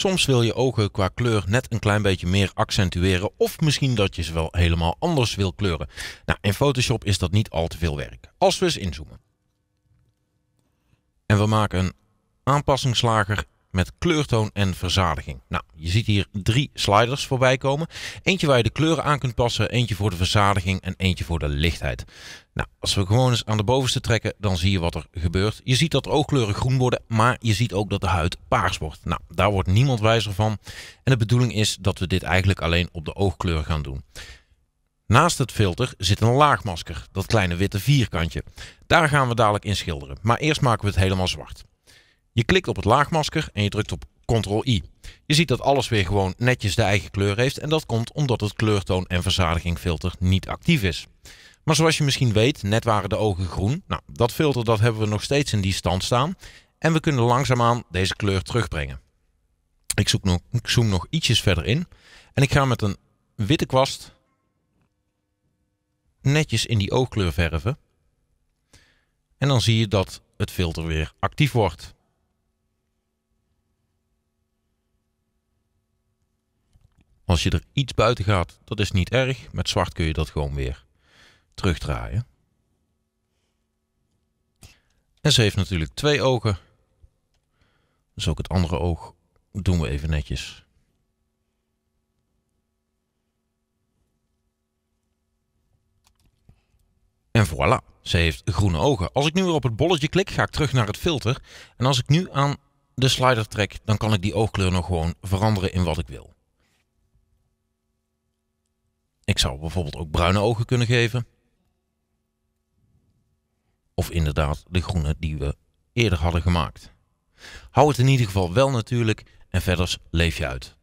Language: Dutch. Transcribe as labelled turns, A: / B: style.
A: Soms wil je ogen qua kleur net een klein beetje meer accentueren of misschien dat je ze wel helemaal anders wil kleuren. Nou, in Photoshop is dat niet al te veel werk. Als we eens inzoomen. En we maken een aanpassingslager met kleurtoon en verzadiging. Nou, je ziet hier drie sliders voorbij komen. Eentje waar je de kleuren aan kunt passen, eentje voor de verzadiging en eentje voor de lichtheid. Nou, als we gewoon eens aan de bovenste trekken, dan zie je wat er gebeurt. Je ziet dat de oogkleuren groen worden, maar je ziet ook dat de huid paars wordt. Nou, daar wordt niemand wijzer van. En de bedoeling is dat we dit eigenlijk alleen op de oogkleur gaan doen. Naast het filter zit een laagmasker, dat kleine witte vierkantje. Daar gaan we dadelijk in schilderen. Maar eerst maken we het helemaal zwart. Je klikt op het laagmasker en je drukt op Ctrl-I. Je ziet dat alles weer gewoon netjes de eigen kleur heeft en dat komt omdat het kleurtoon- en verzadigingfilter niet actief is. Maar zoals je misschien weet, net waren de ogen groen. Nou, dat filter dat hebben we nog steeds in die stand staan en we kunnen langzaamaan deze kleur terugbrengen. Ik, zoek nog, ik zoom nog ietsjes verder in en ik ga met een witte kwast netjes in die oogkleur verven. En dan zie je dat het filter weer actief wordt. Als je er iets buiten gaat, dat is niet erg. Met zwart kun je dat gewoon weer terugdraaien. En ze heeft natuurlijk twee ogen. Dus ook het andere oog doen we even netjes. En voilà, ze heeft groene ogen. Als ik nu weer op het bolletje klik, ga ik terug naar het filter. En als ik nu aan de slider trek, dan kan ik die oogkleur nog gewoon veranderen in wat ik wil. Ik zou bijvoorbeeld ook bruine ogen kunnen geven. Of inderdaad de groene die we eerder hadden gemaakt. Hou het in ieder geval wel natuurlijk en verder leef je uit.